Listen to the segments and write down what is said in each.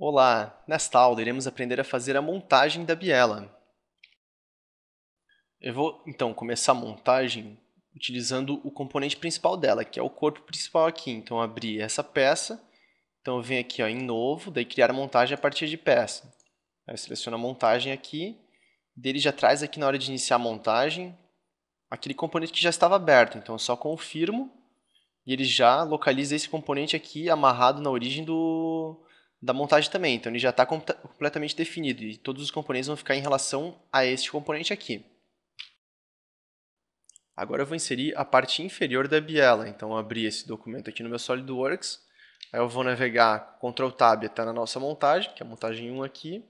Olá! Nesta aula, iremos aprender a fazer a montagem da biela. Eu vou, então, começar a montagem utilizando o componente principal dela, que é o corpo principal aqui. Então, abrir essa peça. Então, eu venho aqui ó, em Novo, daí criar a montagem a partir de peça. Aí, seleciono a montagem aqui. Dele já traz aqui na hora de iniciar a montagem aquele componente que já estava aberto. Então, eu só confirmo e ele já localiza esse componente aqui amarrado na origem do, da montagem também. Então ele já está com completamente definido e todos os componentes vão ficar em relação a este componente aqui. Agora eu vou inserir a parte inferior da biela. Então eu abri esse documento aqui no meu SolidWorks. Aí eu vou navegar Ctrl Tab até tá na nossa montagem, que é a montagem 1 aqui.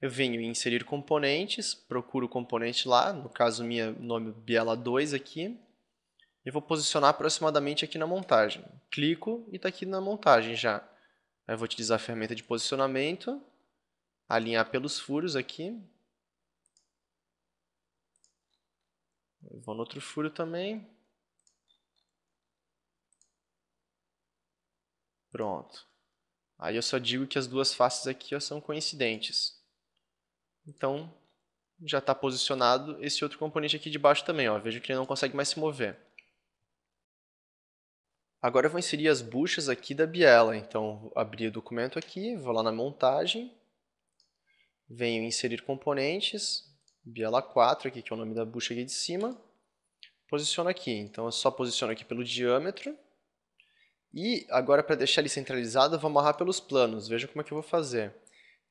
Eu venho em inserir componentes, procuro o componente lá, no caso minha nome biela 2 aqui. Eu vou posicionar aproximadamente aqui na montagem. Clico e está aqui na montagem já. Eu vou utilizar a ferramenta de posicionamento, alinhar pelos furos aqui. vou no outro furo também. Pronto. Aí eu só digo que as duas faces aqui ó, são coincidentes. Então, já está posicionado esse outro componente aqui de baixo também. Ó. Vejo que ele não consegue mais se mover. Agora eu vou inserir as buchas aqui da biela, então abri o documento aqui, vou lá na montagem, venho inserir componentes, biela 4 aqui que é o nome da bucha aqui de cima, posiciono aqui, então eu só posiciono aqui pelo diâmetro, e agora para deixar ele centralizado, vou amarrar pelos planos, veja como é que eu vou fazer.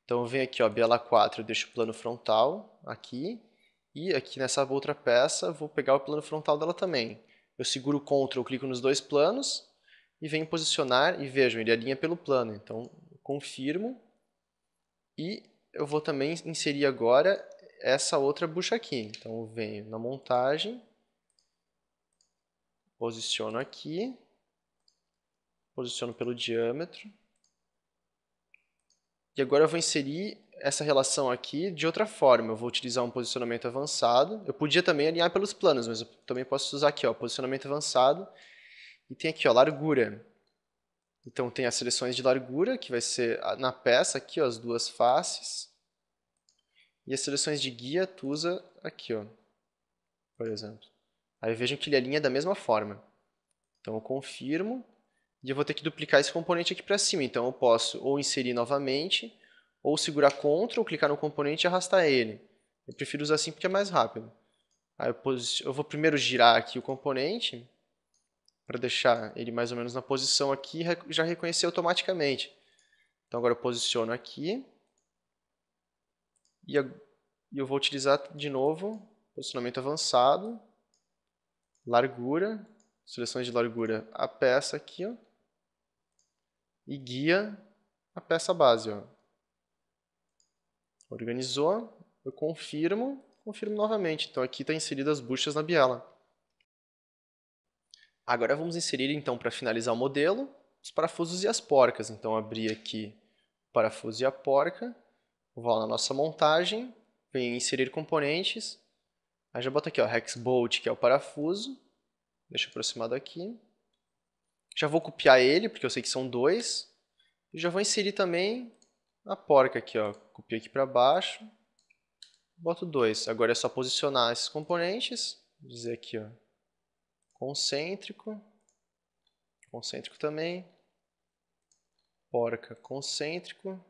Então eu venho aqui, ó, biela 4, eu deixo o plano frontal aqui, e aqui nessa outra peça vou pegar o plano frontal dela também eu seguro CTRL, eu clico nos dois planos e venho posicionar e vejam, ele alinha pelo plano. Então, confirmo e eu vou também inserir agora essa outra bucha aqui. Então, eu venho na montagem, posiciono aqui, posiciono pelo diâmetro. E agora eu vou inserir essa relação aqui de outra forma. Eu vou utilizar um posicionamento avançado. Eu podia também alinhar pelos planos, mas eu também posso usar aqui, ó, posicionamento avançado. E tem aqui, ó, largura. Então tem as seleções de largura, que vai ser na peça aqui, ó, as duas faces. E as seleções de guia tu usa aqui, ó, por exemplo. Aí vejam que ele alinha da mesma forma. Então eu confirmo e eu vou ter que duplicar esse componente aqui para cima. Então eu posso ou inserir novamente ou segurar Ctrl, clicar no componente e arrastar ele. Eu prefiro usar assim porque é mais rápido. Aí eu, eu vou primeiro girar aqui o componente, para deixar ele mais ou menos na posição aqui, já reconhecer automaticamente. Então agora eu posiciono aqui, e eu vou utilizar de novo posicionamento avançado, largura, seleções de largura, a peça aqui, ó, e guia a peça base, ó. Organizou, eu confirmo, confirmo novamente. Então aqui está inseridas as buchas na biela. Agora vamos inserir então para finalizar o modelo os parafusos e as porcas. Então abri aqui o parafuso e a porca, vou lá na nossa montagem, venho inserir componentes, aí já boto aqui o hex bolt que é o parafuso, deixa aproximado aqui. Já vou copiar ele porque eu sei que são dois e já vou inserir também na porca aqui, ó, copio aqui para baixo, boto 2. Agora é só posicionar esses componentes, Vou dizer aqui, ó, concêntrico, concêntrico também, porca concêntrico,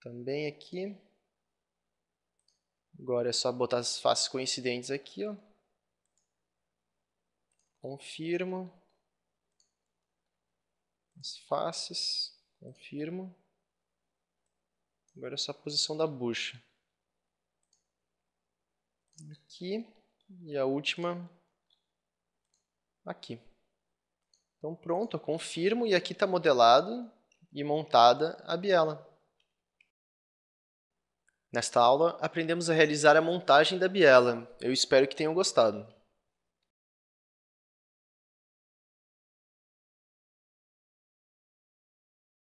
também aqui. Agora é só botar as faces coincidentes aqui, ó. Confirmo as faces. Confirmo. Agora é só a posição da bucha. Aqui. E a última aqui. Então pronto, eu confirmo e aqui está modelado e montada a biela. Nesta aula, aprendemos a realizar a montagem da biela. Eu espero que tenham gostado.